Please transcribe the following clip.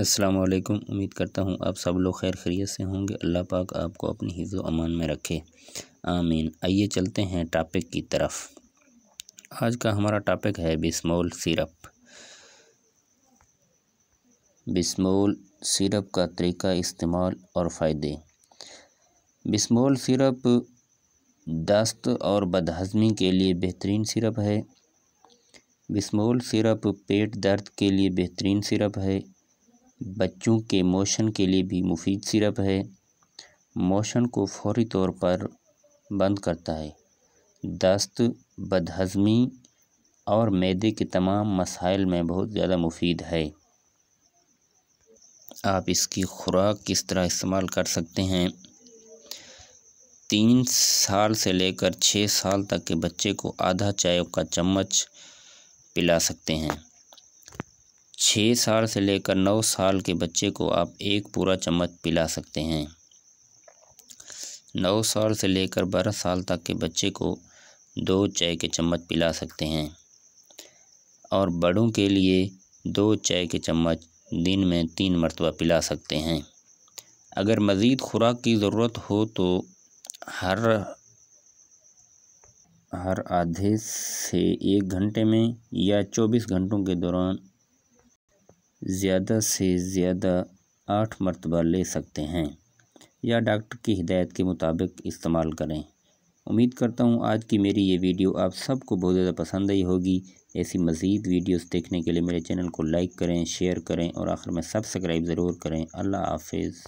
अस्सलाम वालेकुम उम्मीद करता हूँ आप सब लोग खैर खैरियत से होंगे अल्लाह पाक आपको अपनी हिज़ो अमान में रखे आमीन आइए चलते हैं टॉपिक की तरफ आज का हमारा टॉपिक है बिस्मोल सिरप बिस्मोल सिरप का तरीका इस्तेमाल और फ़ायदे बिस्मोल सिरप दस्त और बदहज़मी के लिए बेहतरीन सिरप है बिस्मोल सिरप पेट दर्द के लिए बेहतरीन सिरप है बच्चों के मोशन के लिए भी मुफीद सिरप है मोशन को फौरी तौर पर बंद करता है दस्त बदहज़मी और मैदे के तमाम मसाइल में बहुत ज़्यादा मुफीद है आप इसकी खुराक किस तरह इस्तेमाल कर सकते हैं तीन साल से लेकर छः साल तक के बच्चे को आधा चाय का चम्मच पिला सकते हैं छः साल से लेकर नौ साल के बच्चे को आप एक पूरा चम्मच पिला सकते हैं नौ साल से लेकर बारह साल तक के बच्चे को दो चाय के चम्मच पिला सकते हैं और बड़ों के लिए दो चाय के चम्मच दिन में तीन मरतबा पिला सकते हैं अगर मज़ीद खुराक की ज़रूरत हो तो हर हर आधे से एक घंटे में या चौबीस घंटों के दौरान ज़्यादा से ज़्यादा आठ मरतबा ले सकते हैं या डॉक्टर की हिदायत के मुताबिक इस्तेमाल करें उम्मीद करता हूँ आज की मेरी ये वीडियो आप सबको बहुत ज़्यादा पसंद आई होगी ऐसी मज़ीद वीडियोस देखने के लिए मेरे चैनल को लाइक करें शेयर करें और आखिर में सब्सक्राइब ज़रूर करें अल्लाह हाफिज़